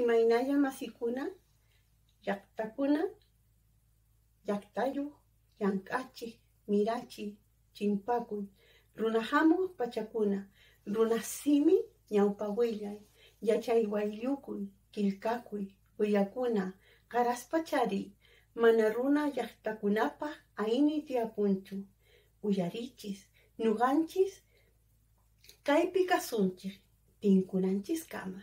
imaynalla masikuna llaqtakuna llaqtalluq llank'achiq mirachi chimpakuy runa hamuq pachakuna runa simi ñawpa willay yachay wayllukuy qillqakuy willakuna qaraspa mana runa llaqtakunapaq ayniy tiyapunchu uyarichis nuqanchis kaypi kasunchik tinkunanchiskama